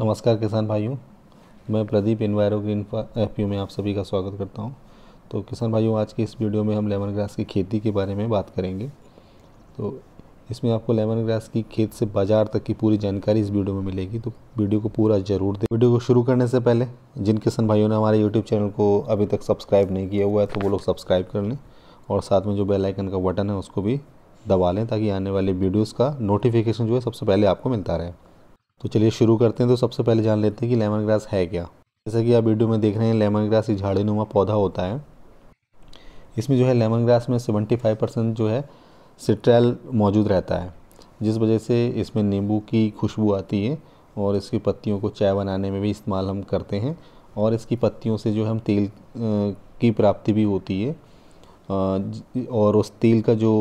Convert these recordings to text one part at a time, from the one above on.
नमस्कार किसान भाइयों मैं प्रदीप इन्वायरो ग्रीन एफ में आप सभी का स्वागत करता हूं तो किसान भाइयों आज के इस वीडियो में हम लेमन ग्रास की खेती के बारे में बात करेंगे तो इसमें आपको लेमन ग्रास की खेत से बाज़ार तक की पूरी जानकारी इस वीडियो में मिलेगी तो वीडियो को पूरा ज़रूर दें वीडियो को शुरू करने से पहले जिन किसान भाइयों ने हमारे यूट्यूब चैनल को अभी तक सब्सक्राइब नहीं किया हुआ है तो वो लोग सब्सक्राइब कर लें और साथ में जो बेलाइकन का बटन है उसको भी दबा लें ताकि आने वाले वीडियोज़ का नोटिफिकेशन जो है सबसे पहले आपको मिलता रहे तो चलिए शुरू करते हैं तो सबसे पहले जान लेते हैं कि लेमन ग्रास है क्या जैसा कि आप वीडियो में देख रहे हैं लेमन ग्रास ये झाड़ी नुमा पौधा होता है इसमें जो है लेमन ग्रास में सेवेंटी फाइव परसेंट जो है सिट्रैल मौजूद रहता है जिस वजह से इसमें नींबू की खुशबू आती है और इसकी पत्तियों को चाय बनाने में भी इस्तेमाल हम करते हैं और इसकी पत्तियों से जो हम तेल की प्राप्ति भी होती है और उस तेल का जो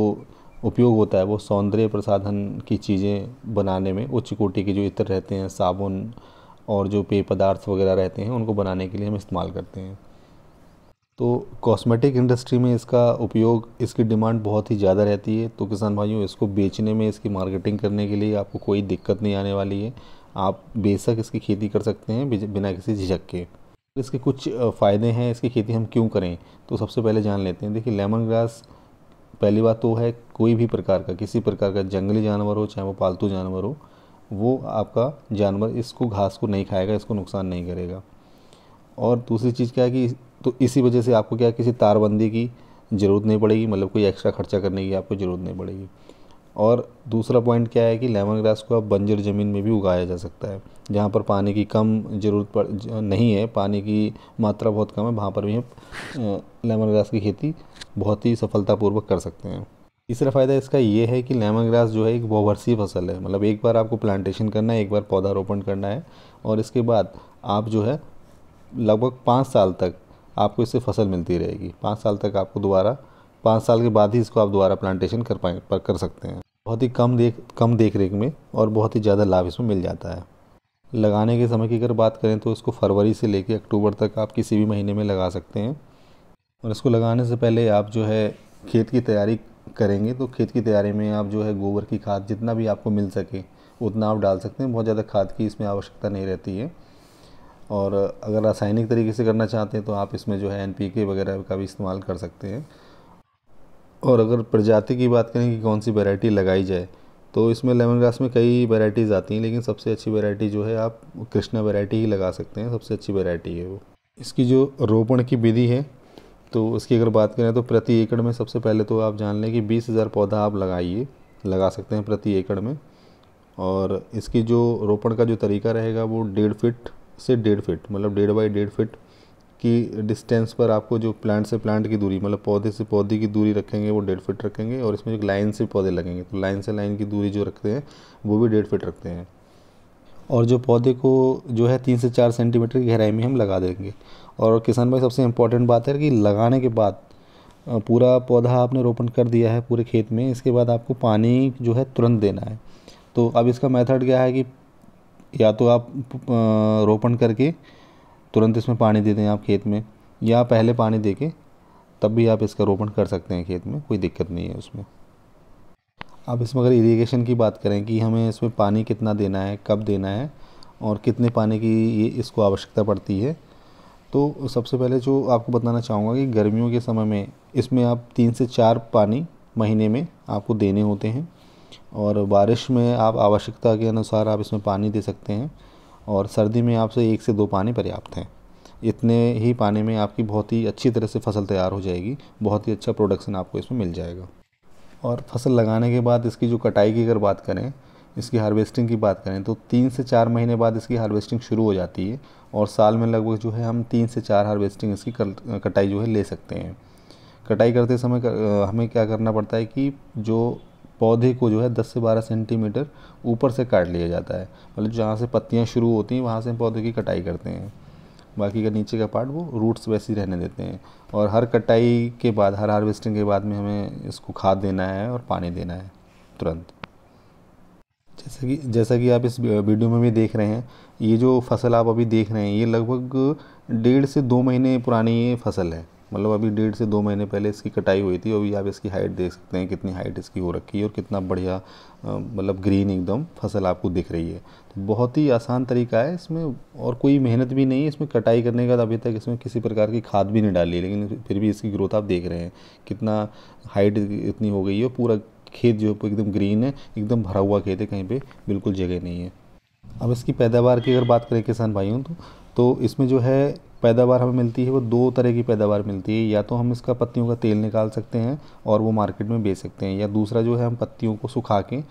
उपयोग होता है वो सौंदर्य प्रसाधन की चीज़ें बनाने में उच्च कोटि के जो इत्र रहते हैं साबुन और जो पेय पदार्थ वगैरह रहते हैं उनको बनाने के लिए हम इस्तेमाल करते हैं तो कॉस्मेटिक इंडस्ट्री में इसका उपयोग इसकी डिमांड बहुत ही ज़्यादा रहती है तो किसान भाइयों इसको बेचने में इसकी मार्केटिंग करने के लिए आपको कोई दिक्कत नहीं आने वाली है आप बेशक इसकी खेती कर सकते हैं बिना किसी झिझक के इसके कुछ फ़ायदे हैं इसकी खेती हम क्यों करें तो सबसे पहले जान लेते हैं देखिए लेमन ग्रास पहली बात तो है कोई भी प्रकार का किसी प्रकार का जंगली जानवर हो चाहे वो पालतू जानवर हो वो आपका जानवर इसको घास को नहीं खाएगा इसको नुकसान नहीं करेगा और दूसरी चीज़ क्या है कि तो इसी वजह से आपको क्या किसी तारबंदी की ज़रूरत नहीं पड़ेगी मतलब कोई एक्स्ट्रा खर्चा करने की आपको ज़रूरत नहीं पड़ेगी और दूसरा पॉइंट क्या है कि लेमन ग्रास को अब बंजर ज़मीन में भी उगाया जा सकता है जहाँ पर पानी की कम ज़रूरत पड़ नहीं है पानी की मात्रा बहुत कम है वहाँ पर भी हम लेमन ग्रास की खेती बहुत ही सफलतापूर्वक कर सकते हैं तीसरा फ़ायदा इसका ये है कि लेमन ग्रास जो है एक बहुवर्षीय फसल है मतलब एक बार आपको प्लांटेशन करना है एक बार पौधा रोपण करना है और इसके बाद आप जो है लगभग पाँच साल तक आपको इससे फसल मिलती रहेगी पाँच साल तक आपको दोबारा पाँच साल के बाद ही इसको आप दोबारा प्लांटेशन कर पाए पर कर सकते हैं बहुत ही कम देख कम देख रेख में और बहुत ही ज़्यादा लाभ इसमें मिल जाता है लगाने के समय की अगर बात करें तो इसको फरवरी से लेकर अक्टूबर तक आप किसी भी महीने में लगा सकते हैं और इसको लगाने से पहले आप जो है खेत की तैयारी करेंगे तो खेत की तैयारी में आप जो है गोबर की खाद जितना भी आपको मिल सके उतना आप डाल सकते हैं बहुत ज़्यादा खाद की इसमें आवश्यकता नहीं रहती है और अगर रासायनिक तरीके से करना चाहते हैं तो आप इसमें जो है एन वगैरह का भी इस्तेमाल कर सकते हैं और अगर प्रजाति की बात करें कि कौन सी वैरायटी लगाई जाए तो इसमें लेमन ग्रास में कई वैरायटीज़ आती हैं लेकिन सबसे अच्छी वैरायटी जो है आप कृष्णा वैरायटी ही लगा सकते हैं सबसे अच्छी वैरायटी है वो इसकी जो रोपण की विधि है तो उसकी अगर बात करें तो प्रति एकड़ में सबसे पहले तो आप जान लें कि बीस हज़ार पौधा आप लगाइए लगा सकते हैं प्रति एकड़ में और इसकी जो रोपण का जो तरीका रहेगा वो डेढ़ फिट से डेढ़ फिट मतलब डेढ़ बाई डेढ़ फिट की डिस्टेंस पर आपको जो प्लांट से प्लांट की दूरी मतलब पौधे से पौधे की दूरी रखेंगे वो डेढ़ फिट रखेंगे और इसमें जो लाइन से पौधे लगेंगे तो लाइन से लाइन की दूरी जो रखते हैं वो भी डेढ़ फिट रखते हैं और जो पौधे को जो है तीन से चार सेंटीमीटर की गहराई में हम लगा देंगे और किसान भाई सबसे इम्पोर्टेंट बात है कि लगाने के बाद पूरा पौधा आपने रोपण कर दिया है पूरे खेत में इसके बाद आपको पानी जो है तुरंत देना है तो अब इसका मेथड क्या है कि या तो आप रोपण करके तुरंत इसमें पानी दे दें आप खेत में या पहले पानी दे के तब भी आप इसका रोपण कर सकते हैं खेत में कोई दिक्कत नहीं है उसमें अब इसमें अगर इरीगेशन की बात करें कि हमें इसमें पानी कितना देना है कब देना है और कितने पानी की ये इसको आवश्यकता पड़ती है तो सबसे पहले जो आपको बताना चाहूँगा कि गर्मियों के समय में इसमें आप तीन से चार पानी महीने में आपको देने होते हैं और बारिश में आप आवश्यकता के अनुसार आप इसमें पानी दे सकते हैं और सर्दी में आपसे एक से दो पानी पर्याप्त हैं इतने ही पानी में आपकी बहुत ही अच्छी तरह से फसल तैयार हो जाएगी बहुत ही अच्छा प्रोडक्शन आपको इसमें मिल जाएगा और फसल लगाने के बाद इसकी जो कटाई की अगर बात करें इसकी हार्वेस्टिंग की बात करें तो तीन से चार महीने बाद इसकी हार्वेस्टिंग शुरू हो जाती है और साल में लगभग जो है हम तीन से चार हार्वेस्टिंग इसकी कटाई जो है ले सकते हैं कटाई करते समय कर, हमें क्या करना पड़ता है कि जो पौधे को जो है 10 से 12 सेंटीमीटर ऊपर से काट लिया जाता है मतलब जहाँ से पत्तियाँ शुरू होती हैं वहाँ से हम पौधे की कटाई करते हैं बाकी का नीचे का पार्ट वो रूट्स वैसे ही रहने देते हैं और हर कटाई के बाद हर हार्वेस्टिंग के बाद में हमें इसको खाद देना है और पानी देना है तुरंत जैसा कि जैसा कि आप इस वीडियो में भी देख रहे हैं ये जो फसल आप अभी देख रहे हैं ये लगभग डेढ़ से दो महीने पुरानी ये फसल है मतलब अभी डेढ़ से दो महीने पहले इसकी कटाई हुई थी अभी आप इसकी हाइट देख सकते हैं कितनी हाइट इसकी हो रखी है और कितना बढ़िया मतलब ग्रीन एकदम फसल आपको दिख रही है तो बहुत ही आसान तरीका है इसमें और कोई मेहनत भी नहीं है इसमें कटाई करने का अभी तक इसमें किसी प्रकार की खाद भी नहीं डाली है लेकिन फिर भी इसकी ग्रोथ आप देख रहे हैं कितना हाइट इतनी हो गई है पूरा खेत जो है एकदम ग्रीन है एकदम भरा हुआ खेत है कहीं पर बिल्कुल जगह नहीं है अब इसकी पैदावार की अगर बात करें किसान भाइयों तो तो इसमें जो है पैदावार हमें मिलती है वो दो तरह की पैदावार मिलती है या तो हम इसका पत्तियों का तेल निकाल सकते हैं और वो मार्केट में बेच सकते हैं या दूसरा जो है हम पत्तियों को सुखा के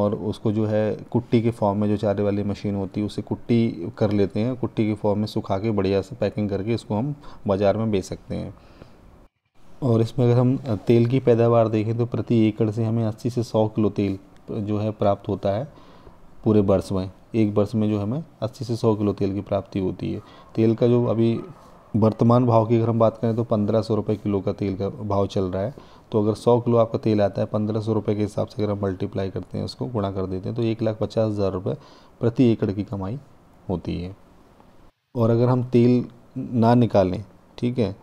और उसको जो है कुट्टी के फॉर्म में जो चारे वाली मशीन होती है उसे कुट्टी कर लेते हैं कुट्टी के फॉर्म में सुखा के बढ़िया से पैकिंग करके इसको हम बाज़ार में बेच सकते हैं और इसमें अगर हम तेल की पैदावार देखें तो प्रति एकड़ से हमें अस्सी से सौ किलो तेल जो है प्राप्त होता है पूरे वर्ष में एक वर्ष में जो हमें 80 से 100 किलो तेल की प्राप्ति होती है तेल का जो अभी वर्तमान भाव की अगर हम बात करें तो पंद्रह सौ रुपये किलो का तेल का भाव चल रहा है तो अगर सौ किलो आपका तेल आता है पंद्रह सौ रुपये के हिसाब से अगर हम मल्टीप्लाई करते हैं उसको गुणा कर देते हैं तो एक लाख पचास हज़ार रुपये प्रति एकड़ की कमाई होती है और अगर हम तेल ना निकालें ठीक है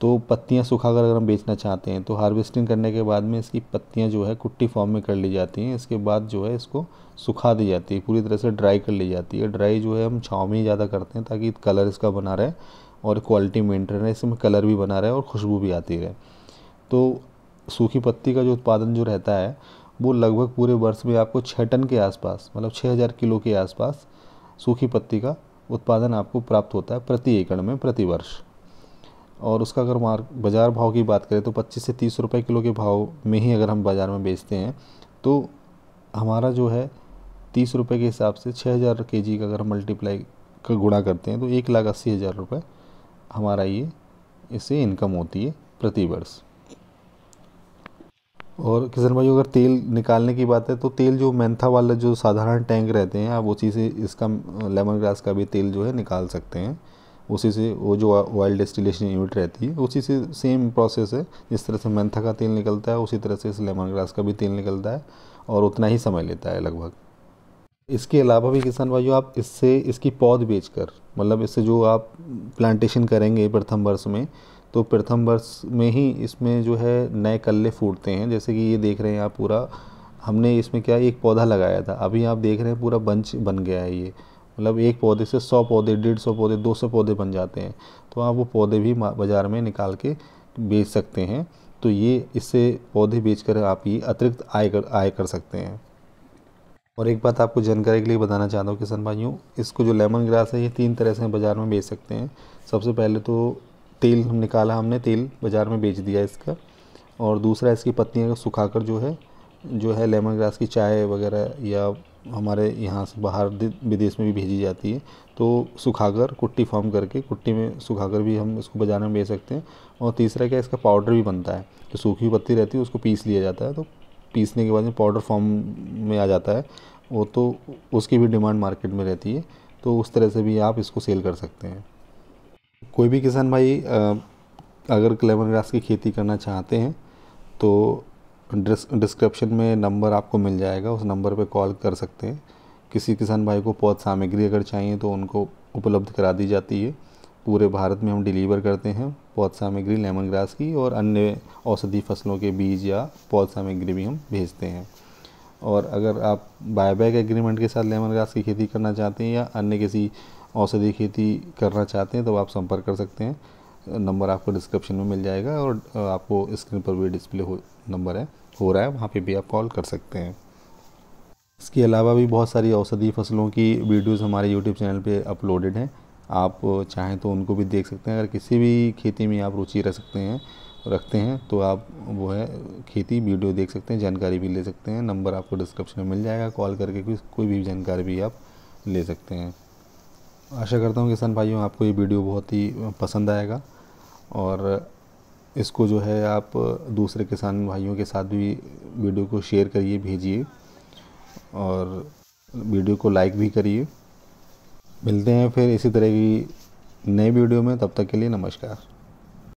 तो पत्तियाँ सूखा कर अगर हम बेचना चाहते हैं तो हार्वेस्टिंग करने के बाद में इसकी पत्तियाँ जो है कुट्टी फॉर्म में कर ली जाती हैं इसके बाद जो है इसको सुखा दी जाती है पूरी तरह से ड्राई कर ली जाती है ड्राई जो है हम छाँव में ही ज़्यादा करते हैं ताकि कलर इसका बना रहे और क्वालिटी मेंटेन रहे इसमें कलर भी बना रहे और खुशबू भी आती रहे तो सूखी पत्ती का जो उत्पादन जो रहता है वो लगभग पूरे वर्ष में आपको छः टन के आसपास मतलब छः हज़ार किलो के आसपास सूखी पत्ती का उत्पादन आपको प्राप्त होता है प्रति एकड़ में प्रति वर्ष और उसका अगर मार्क बाज़ार भाव की बात करें तो पच्चीस से तीस रुपये किलो के भाव में ही अगर हम बाज़ार में बेचते हैं तो हमारा जो है तीस रुपये के हिसाब से छः हज़ार के जी का अगर मल्टीप्लाई का गुणा करते हैं तो एक लाख अस्सी हज़ार रुपये हमारा ये इससे इनकम होती है प्रति वर्ष और किशन भाई अगर तेल निकालने की बात है तो तेल जो मैंथा वाला जो साधारण टैंक रहते हैं आप उसी से इसका लेमन ग्रास का भी तेल जो है निकाल सकते हैं उसी से वो जो ऑयल डिस्टिलेशन यूनिट रहती है उसी से सेम प्रोसेस है जिस तरह से मेंथा का तेल निकलता है उसी तरह से इस लेमन ग्रास का भी तेल निकलता है और उतना ही समय लेता है लगभग इसके अलावा भी किसान भाइयों आप इससे इसकी पौध बेच मतलब इससे जो आप प्लांटेशन करेंगे प्रथम वर्ष में तो प्रथम वर्ष में ही इसमें जो है नए कल्ले फूटते हैं जैसे कि ये देख रहे हैं आप पूरा हमने इसमें क्या एक पौधा लगाया था अभी आप देख रहे हैं पूरा बंच बन गया है ये मतलब एक पौधे से सौ पौधे डेढ़ सौ पौधे दो सौ पौधे बन जाते हैं तो आप वो पौधे भी बाज़ार में निकाल के बेच सकते हैं तो ये इससे पौधे बेचकर आप ये अतिरिक्त आय कर आय कर सकते हैं और एक बात आपको जानकारी के लिए बताना चाहता हूँ किसान भाइयों इसको जो लेमन ग्रास है ये तीन तरह से बाज़ार में बेच सकते हैं सबसे पहले तो तेल हम निकाला हमने तेल बाज़ार में बेच दिया इसका और दूसरा इसकी पत्तियाँ सुखा कर जो है जो है लेमन ग्रास की चाय वगैरह या हमारे यहाँ से बाहर विदेश में भी भेजी जाती है तो सुखाकर कुट्टी फॉर्म करके कुट्टी में सुखाकर भी हम इसको बाज़ार में बेच सकते हैं और तीसरा क्या इसका पाउडर भी बनता है जो सूखी पत्ती रहती है उसको पीस लिया जाता है तो पीसने के बाद में पाउडर फॉर्म में आ जाता है वो तो उसकी भी डिमांड मार्केट में रहती है तो उस तरह से भी आप इसको सेल कर सकते हैं कोई भी किसान भाई अगर क्लेमन ग्रास की खेती करना चाहते हैं तो डिस्क्रिप्शन में नंबर आपको मिल जाएगा उस नंबर पे कॉल कर सकते हैं किसी किसान भाई को पौध सामग्री अगर चाहिए तो उनको उपलब्ध करा दी जाती है पूरे भारत में हम डिलीवर करते हैं पौध सामग्री लेमन ग्रास की और अन्य औषधि फसलों के बीज या पौध सामग्री भी हम भेजते हैं और अगर आप बायबैक एग्रीमेंट के साथ लेमन ग्रास की खेती करना चाहते हैं या अन्य किसी औषधि खेती करना चाहते हैं तो आप संपर्क कर सकते हैं नंबर आपको डिस्क्रिप्शन में मिल जाएगा और आपको स्क्रीन पर भी डिस्प्ले हो नंबर है हो रहा है वहाँ पे भी आप कॉल कर सकते हैं इसके अलावा भी बहुत सारी औषधि फसलों की वीडियोस हमारे यूट्यूब चैनल पे अपलोडेड हैं आप चाहें तो उनको भी देख सकते हैं अगर किसी भी खेती में आप रुचि रख सकते हैं रखते हैं तो आप वो है खेती वीडियो देख सकते हैं जानकारी भी ले सकते हैं नंबर आपको डिस्क्रिप्शन में मिल जाएगा कॉल करके कोई भी जानकारी भी आप ले सकते हैं आशा करता हूँ किसान भाइयों आपको ये वीडियो बहुत ही पसंद आएगा और इसको जो है आप दूसरे किसान भाइयों के साथ भी वीडियो को शेयर करिए भेजिए और वीडियो को लाइक भी करिए मिलते हैं फिर इसी तरह की नए वीडियो में तब तक के लिए नमस्कार